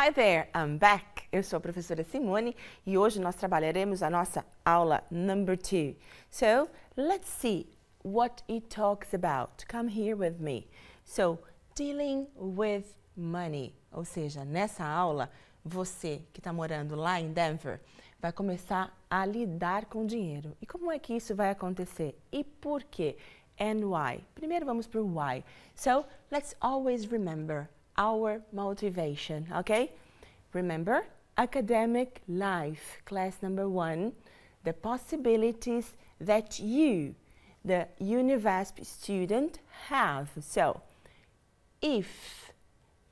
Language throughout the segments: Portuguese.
Hi there, I'm back. Eu sou a professora Simone e hoje nós trabalharemos a nossa aula number two. So, let's see what it talks about. Come here with me. So, dealing with money. Ou seja, nessa aula, você que está morando lá em Denver vai começar a lidar com dinheiro. E como é que isso vai acontecer? E por quê? And why? Primeiro vamos para o why. So, let's always remember our motivation, okay? Remember, academic life, class number one, the possibilities that you, the UNIVASP student, have. So, if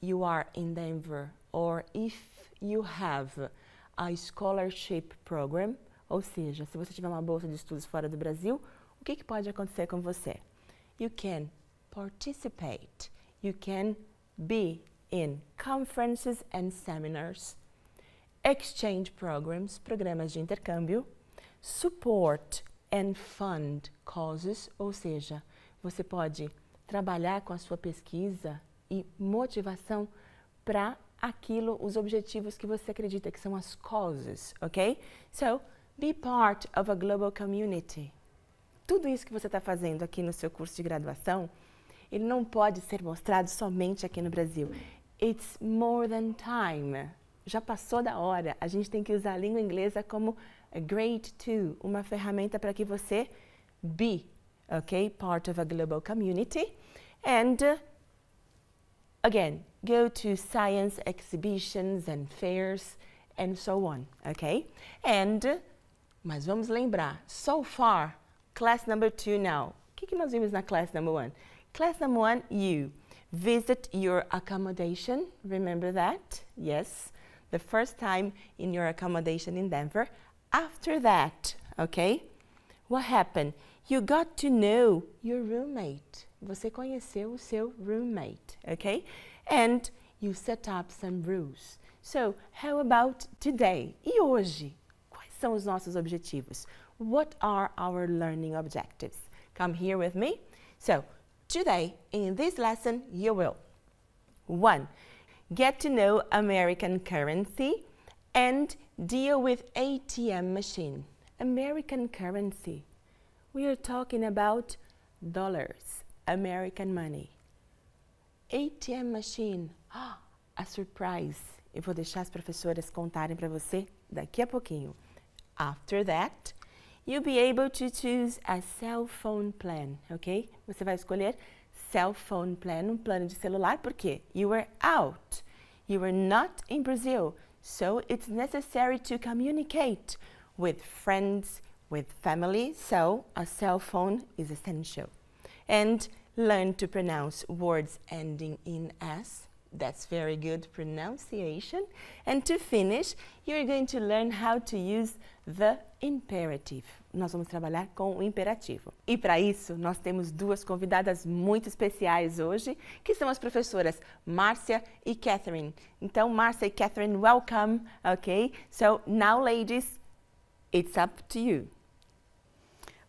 you are in Denver or if you have a scholarship program, ou seja, se você tiver uma bolsa de estudos fora do Brasil, o que, que pode acontecer com você? You can participate, you can B. In conferences and seminars. Exchange programs, programas de intercâmbio. Support and fund causes, ou seja, você pode trabalhar com a sua pesquisa e motivação para aquilo, os objetivos que você acredita que são as causes, ok? So, be part of a global community. Tudo isso que você está fazendo aqui no seu curso de graduação ele não pode ser mostrado somente aqui no Brasil. It's more than time. Já passou da hora. A gente tem que usar a língua inglesa como a great tool, uma ferramenta para que você be, ok, part of a global community. And uh, again, go to science exhibitions and fairs and so on, ok? And, mas vamos lembrar, so far, class number two now. O que, que nós vimos na class number one? Class number 1, you. Visit your accommodation. Remember that? Yes. The first time in your accommodation in Denver. After that, okay? What happened? You got to know your roommate. Você conheceu o seu roommate, okay? And you set up some rules. So, how about today? E hoje? Quais são os nossos objetivos? What are our learning objectives? Come here with me. So, Today, in this lesson, you will 1. Get to know American currency and deal with ATM machine. American currency. We are talking about dollars, American money. ATM machine. a surprise. Eu vou deixar as professoras contarem para você daqui a pouquinho. After that, you'll be able to choose a cell phone plan, ok? Você vai escolher cell phone plan, um plano de celular, porque you were out. You were not in Brazil, so it's necessary to communicate with friends, with family, so a cell phone is essential. And learn to pronounce words ending in s That's very good pronunciation. And to finish, you're going to learn how to use the imperative. Nós vamos trabalhar com o imperativo. E para isso, nós temos duas convidadas muito especiais hoje, que são as professoras Márcia e Catherine. Então, Márcia e Catherine, welcome, okay? So, now ladies, it's up to you.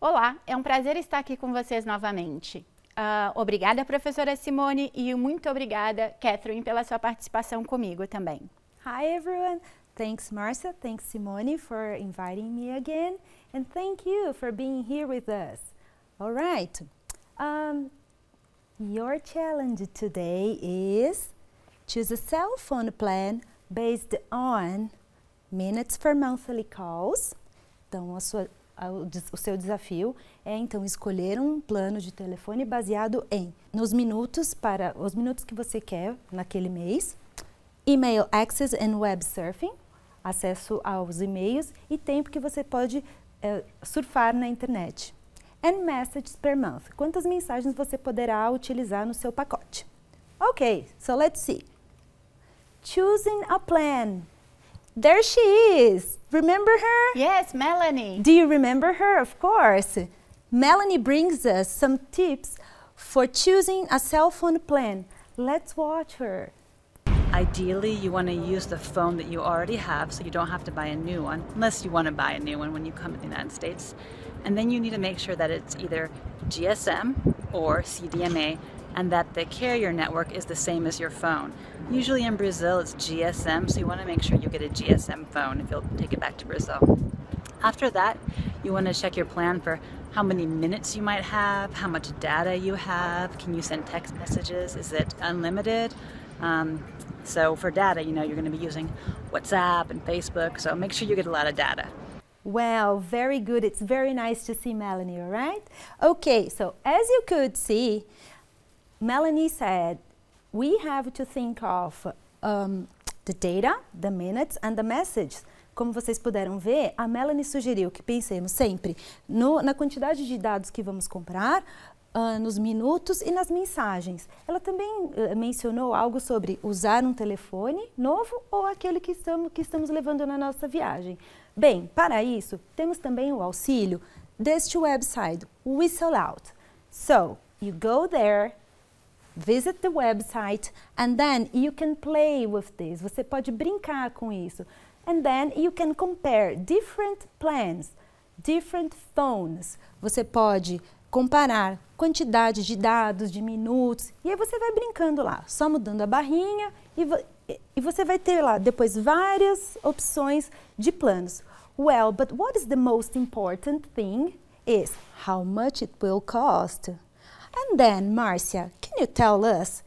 Olá, é um prazer estar aqui com vocês novamente. Uh, obrigada, professora Simone, e muito obrigada, Catherine, pela sua participação comigo também. Hi, everyone. Thanks, Marcia. Thanks, Simone, for inviting me again. And thank you for being here with us. All right. Um, your challenge today is choose a cell phone plan based on minutes for monthly calls. Então, a sua o seu desafio é então escolher um plano de telefone baseado em nos minutos para os minutos que você quer naquele mês, email access and web surfing, acesso aos e-mails e tempo que você pode é, surfar na internet. And messages per month, quantas mensagens você poderá utilizar no seu pacote. Ok, so let's see. Choosing a plan. There she is. Remember her? Yes, Melanie. Do you remember her? Of course. Melanie brings us some tips for choosing a cell phone plan. Let's watch her. Ideally, you want to use the phone that you already have so you don't have to buy a new one, unless you want to buy a new one when you come to the United States. And then you need to make sure that it's either GSM or CDMA and that the carrier network is the same as your phone. Usually in Brazil it's GSM, so you want to make sure you get a GSM phone if you'll take it back to Brazil. After that, you want to check your plan for how many minutes you might have, how much data you have, can you send text messages, is it unlimited? Um, so for data, you know, you're going to be using WhatsApp and Facebook, so make sure you get a lot of data. Well, very good. It's very nice to see Melanie, all right? Okay, so as you could see, Melanie said, we have to think of um, the data, the minutes and the messages. Como vocês puderam ver, a Melanie sugeriu que pensemos sempre no, na quantidade de dados que vamos comprar, uh, nos minutos e nas mensagens. Ela também uh, mencionou algo sobre usar um telefone novo ou aquele que estamos, que estamos levando na nossa viagem. Bem, para isso, temos também o auxílio deste website, Whistle Out. So, you go there visit the website and then you can play with this. Você pode brincar com isso. And then you can compare different plans, different phones. Você pode comparar quantidade de dados, de minutos, e aí você vai brincando lá, só mudando a barrinha e, vo e você vai ter lá depois várias opções de planos. Well, but what is the most important thing is how much it will cost. And then, Marcia, you tell us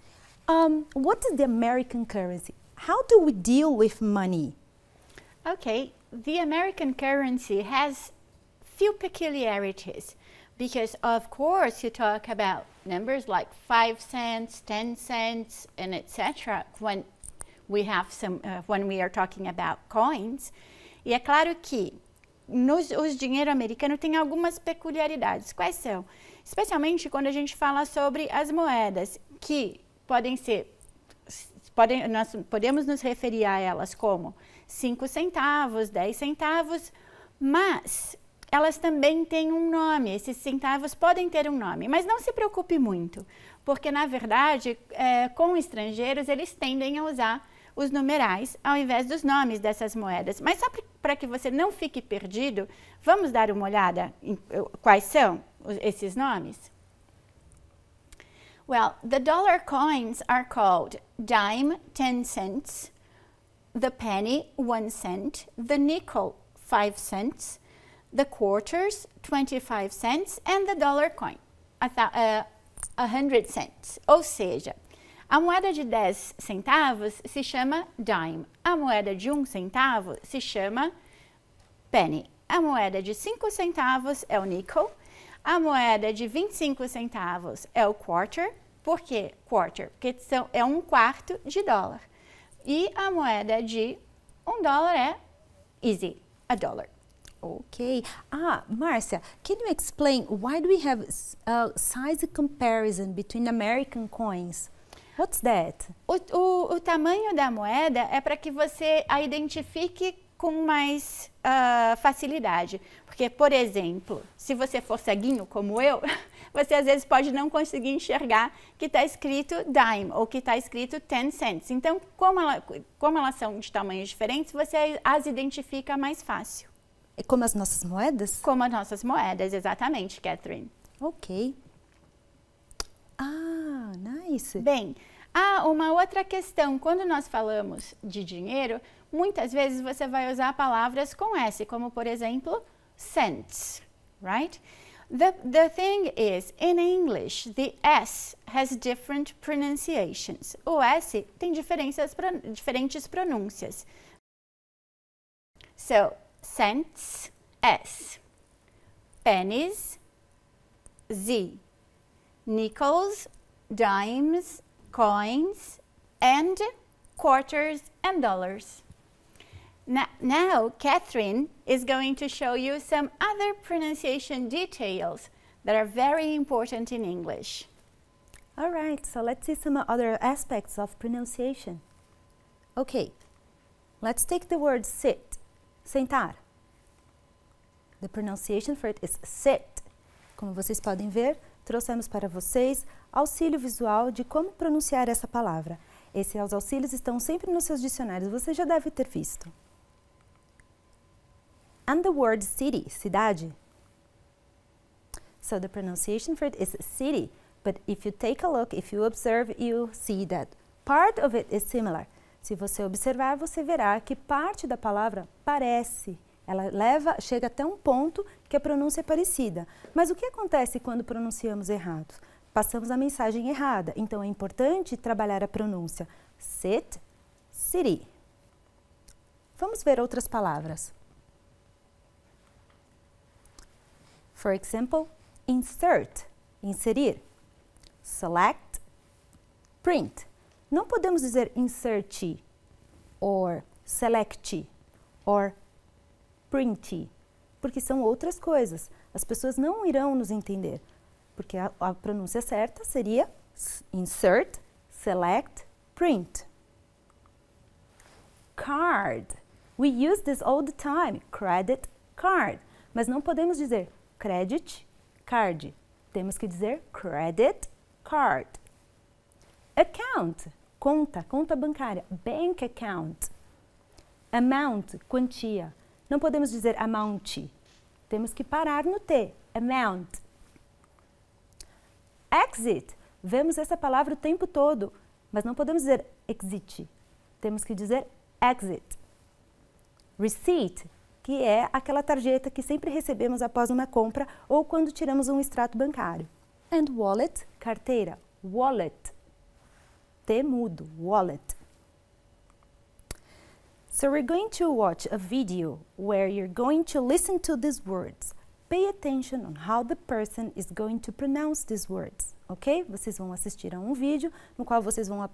um, what is the American currency? How do we deal with money? Okay, the American currency has few peculiarities because of course you talk about numbers like 5 cents, 10 cents and etc. when we have some uh, when we are talking about coins. E é claro que nos, os dinheiro americano tem algumas peculiaridades. Quais são? especialmente quando a gente fala sobre as moedas, que podem ser, podem, nós podemos nos referir a elas como 5 centavos, 10 centavos, mas elas também têm um nome, esses centavos podem ter um nome, mas não se preocupe muito, porque na verdade, é, com estrangeiros, eles tendem a usar os numerais ao invés dos nomes dessas moedas. Mas só para que você não fique perdido, vamos dar uma olhada em, quais são? esses nomes? Well, the dollar coins are called dime, 10 cents, the penny, 1 cent, the nickel, 5 cents, the quarters, 25 cents, and the dollar coin, a, uh, 100 cents. Ou seja, a moeda de 10 centavos se chama dime, a moeda de 1 um centavo se chama penny, a moeda de 5 centavos é o nickel, A moeda de 25 centavos é o quarter. Por quê? Quarter, porque são, é um quarto de dólar. E a moeda de um dólar é easy, a dollar. ok Ah, Marcia, can you explain why do we have a size comparison between American coins? What's that? O, o, o tamanho da moeda é para que você a identifique com mais uh, facilidade. Porque, por exemplo, se você for ceguinho como eu, você às vezes pode não conseguir enxergar que está escrito dime ou que está escrito ten cents. Então, como, ela, como elas são de tamanhos diferentes, você as identifica mais fácil. É como as nossas moedas? Como as nossas moedas, exatamente, Catherine. Ok. Ah, nice. Bem, ah, uma outra questão. Quando nós falamos de dinheiro, muitas vezes você vai usar palavras com S, como por exemplo, cents, right? The, the thing is, in English, the S has different pronunciations. O S tem diferenças, diferentes pronúncias. So, cents, S. Pennies, Z. Nickels, dimes, coins, and quarters and dollars. Now, Catherine is going to show you some other pronunciation details that are very important in English. All right, so let's see some other aspects of pronunciation. Okay, let's take the word sit, sentar. The pronunciation for it is sit. Como vocês podem ver, trouxemos para vocês auxílio visual de como pronunciar essa palavra. Esses auxílios estão sempre nos seus dicionários, você já deve ter visto. And the word city, cidade. So the pronunciation for it is city, but if you take a look, if you observe, you see that part of it is similar. Se você observar, você verá que parte da palavra parece. Ela leva, chega até um ponto que a pronúncia é parecida. Mas o que acontece quando pronunciamos errado? Passamos a mensagem errada. Então é importante trabalhar a pronúncia. Sit, siri. Vamos ver outras palavras. For example, insert, inserir. Select, print. Não podemos dizer insert or select or print, porque são outras coisas. As pessoas não irão nos entender, porque a, a pronúncia certa seria insert, select, print. Card. We use this all the time. Credit card. Mas não podemos dizer credit card. Temos que dizer credit card. Account. Conta, conta bancária. Bank account. Amount, quantia. Não podemos dizer amount. Temos que parar no T. Amount. Exit. Vemos essa palavra o tempo todo, mas não podemos dizer exit. Temos que dizer exit. Receipt, que é aquela tarjeta que sempre recebemos após uma compra ou quando tiramos um extrato bancário. And wallet, carteira. Wallet. T mudo. Wallet. So we're going to watch a video where you're going to listen to these words. Pay attention on how the person is going to pronounce these words, ok? Vocês vão assistir a um vídeo no qual vocês vão ap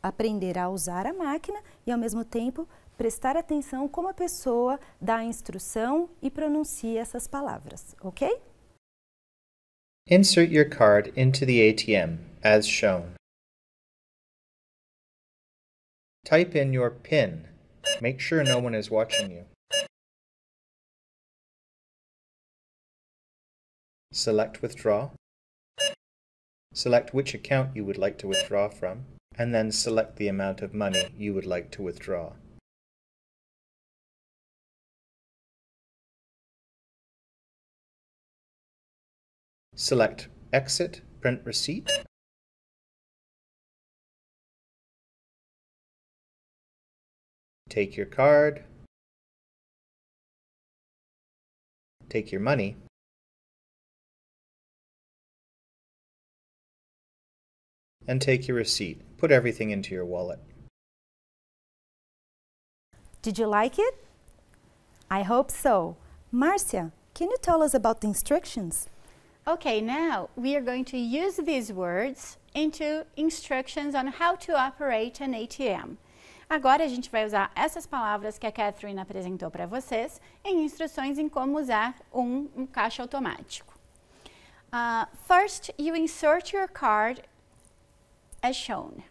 aprender a usar a máquina e ao mesmo tempo prestar atenção como a pessoa dá a instrução e pronuncia essas palavras, ok? Insert your card into the ATM as shown. Type in your PIN Make sure no one is watching you. Select Withdraw. Select which account you would like to withdraw from, and then select the amount of money you would like to withdraw. Select Exit Print Receipt Take your card. Take your money. And take your receipt. Put everything into your wallet. Did you like it? I hope so. Marcia, can you tell us about the instructions? Okay, now we are going to use these words into instructions on how to operate an ATM. Agora a gente vai usar essas palavras que a Catherine apresentou para vocês em instruções em como usar um, um caixa automático. Uh, first, you insert your card as shown.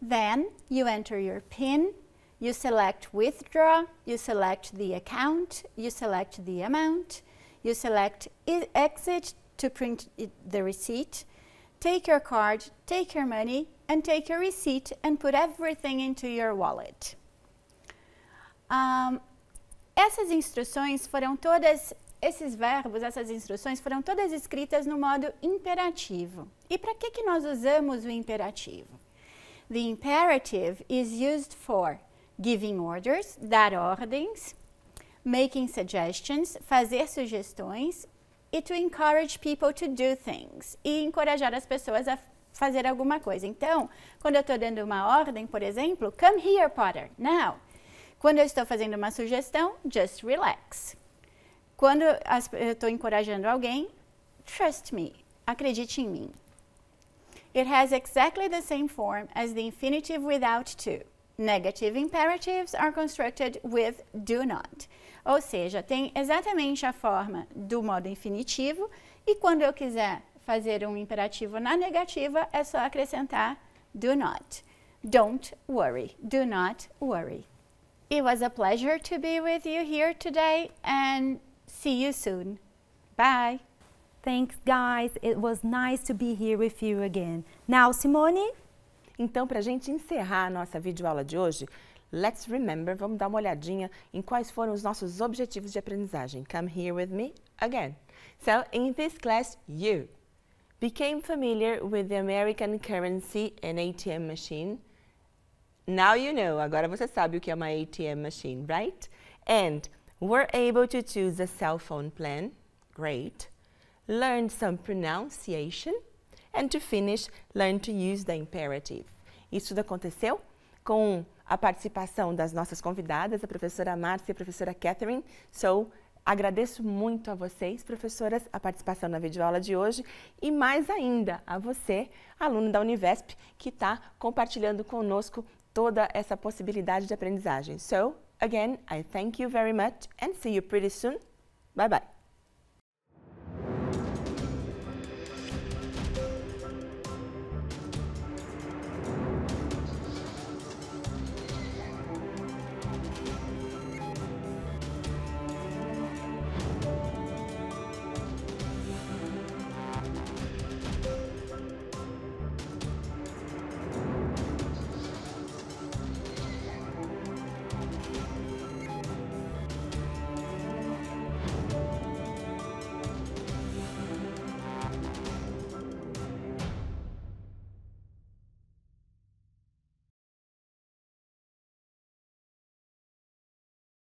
Then, you enter your PIN, you select withdraw, you select the account, you select the amount, you select exit to print the receipt, take your card, take your money, and take a receipt and put everything into your wallet. Um, essas instruções foram todas, esses verbos, essas instruções foram todas escritas no modo imperativo. E para que, que nós usamos o imperativo? The imperative is used for giving orders, dar ordens, making suggestions, fazer sugestões, e to encourage people to do things, e encorajar as pessoas a fazer alguma coisa. Então, quando eu estou dando uma ordem, por exemplo, come here, Potter, now. Quando eu estou fazendo uma sugestão, just relax. Quando eu estou encorajando alguém, trust me, acredite em mim. It has exactly the same form as the infinitive without to. Negative imperatives are constructed with do not. Ou seja, tem exatamente a forma do modo infinitivo e quando eu quiser fazer um imperativo na negativa, é só acrescentar do not. Don't worry. Do not worry. It was a pleasure to be with you here today and see you soon. Bye. Thanks, guys. It was nice to be here with you again. Now, Simone? Então, para a gente encerrar a nossa videoaula de hoje, let's remember, vamos dar uma olhadinha em quais foram os nossos objetivos de aprendizagem. Come here with me again. So, in this class, you became familiar with the American currency and ATM machine. Now you know, agora você sabe o que é uma ATM machine, right? And were able to choose a cell phone plan, great. Learned some pronunciation and to finish, learned to use the imperative. Isso tudo aconteceu com a participação das nossas convidadas, a professora Márcia e a professora Catherine. So, Agradeço muito a vocês, professoras, a participação na videoaula de hoje e mais ainda a você, aluno da Univesp, que está compartilhando conosco toda essa possibilidade de aprendizagem. So, again, I thank you very much and see you pretty soon. Bye bye.